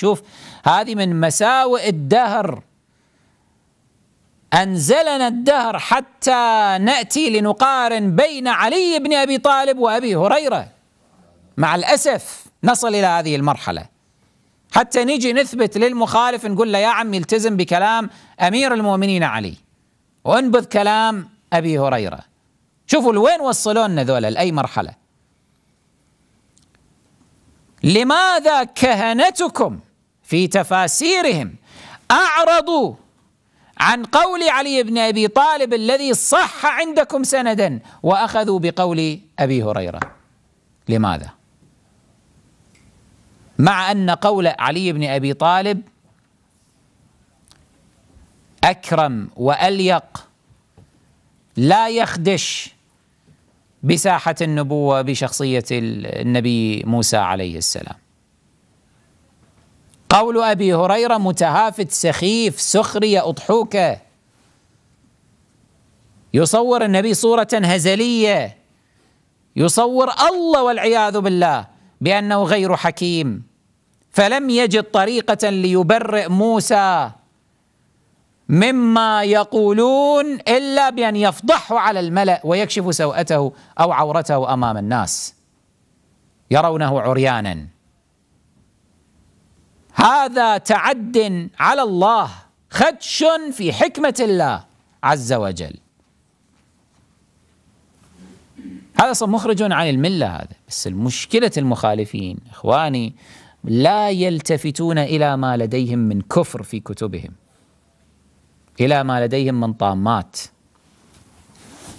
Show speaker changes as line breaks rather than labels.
شوف هذه من مساوئ الدهر أنزلنا الدهر حتى نأتي لنقارن بين علي بن أبي طالب وأبي هريرة مع الأسف نصل إلى هذه المرحلة حتى نجي نثبت للمخالف نقول له يا عمي التزم بكلام أمير المؤمنين علي وانبذ كلام أبي هريرة شوفوا لوين وصلونا ذولا لأي مرحلة لماذا كهنتكم في تفاسيرهم أعرضوا عن قول علي بن أبي طالب الذي صح عندكم سندا وأخذوا بقول أبي هريرة لماذا؟ مع أن قول علي بن أبي طالب أكرم وأليق لا يخدش بساحة النبوة بشخصية النبي موسى عليه السلام قول أبي هريرة متهافت سخيف سخرية أضحوكة يصور النبي صورة هزلية يصور الله والعياذ بالله بأنه غير حكيم فلم يجد طريقة ليبرئ موسى مما يقولون إلا بأن يفضحه على الملأ ويكشف سوءته أو عورته أمام الناس يرونه عريانا هذا تعد على الله خدش في حكمة الله عز وجل هذا صار مخرج عن الملة هذا بس المشكلة المخالفين إخواني لا يلتفتون إلى ما لديهم من كفر في كتبهم إلى ما لديهم من طامات